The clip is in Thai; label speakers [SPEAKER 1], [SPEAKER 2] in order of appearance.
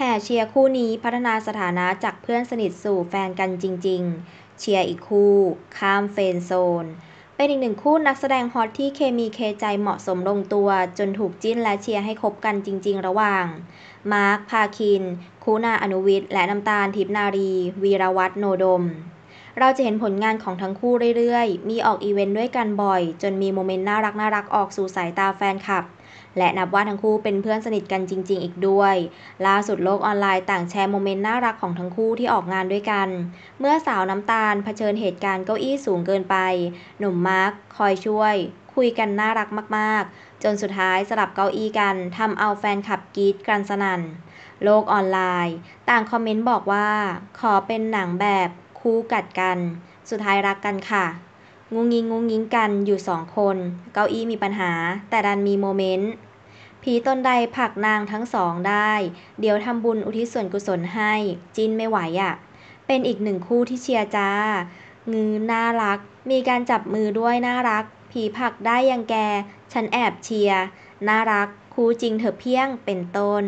[SPEAKER 1] แห่เชียร์คู่นี้พัฒนาสถานะจากเพื่อนสนิทสู่แฟนกันจริงๆ เชียร์อีกคู่ ข้ามเฟรน์โซน เป็นอีกหนึ่งคู่นักแสดงฮอตที่เคมีเคใจเหมาะสมลงตัวจนถูกจิ้นและเชียร์ให้คบกันจริงๆ ระหว่าง มาร์คพาคิน คูนาอนุวิทย์และน้ำตาลทิพนารี วีรวัฒโนดมเราจะเห็นผลงานของทั้งคู่เรื่อยๆ มีออกอีเวนต์ด้วยกันบ่อย จนมีโมเมนต์ น่ารักน่ารักออกสู่สายตาแฟนคลับ และนับว่าทั้งคู่เป็นเพื่อนสนิทกันจริง ๆ อีกด้วยล่าสุดโลกออนไลน์ต่างแชร์โมเมนต์น่ารักของทั้งคู่ที่ออกงานด้วยกัน เมื่อสาวน้ำตาลเผชิญเหตุการณ์เก้าอี้สูงเกินไป หนุ่มมาร์คคอยช่วยคุยกันน่ารักมากๆ จนสุดท้ายสลับเก้าอี้กันทำเอาแฟนคลับกรี๊ดกันสนั่น โลกออนไลน์ ต่างคอมเมนต์บอกว่า ขอเป็นหนังแบบคู่กัดกัน สุดท้ายรักกันค่ะ งูงิงงูงิงกันอยู่สองคน เก้าอี้มีปัญหา แต่ดันมีโมเมนต์ ผีตนใดผักนางทั้งสองได้ เดี๋ยวทำบุญอุทิศส่วนกุศลให้ จินไม่ไหวอะ่ะ เป็นอีกหนึ่งคู่ที่เชียร์จ้า งื้อน่ารัก มีการจับมือด้วยน่ารัก ผีผักได้ยังแก ฉันแอบเชียร์ น่ารัก คู่จริงเถอะเพียง เป็นต้น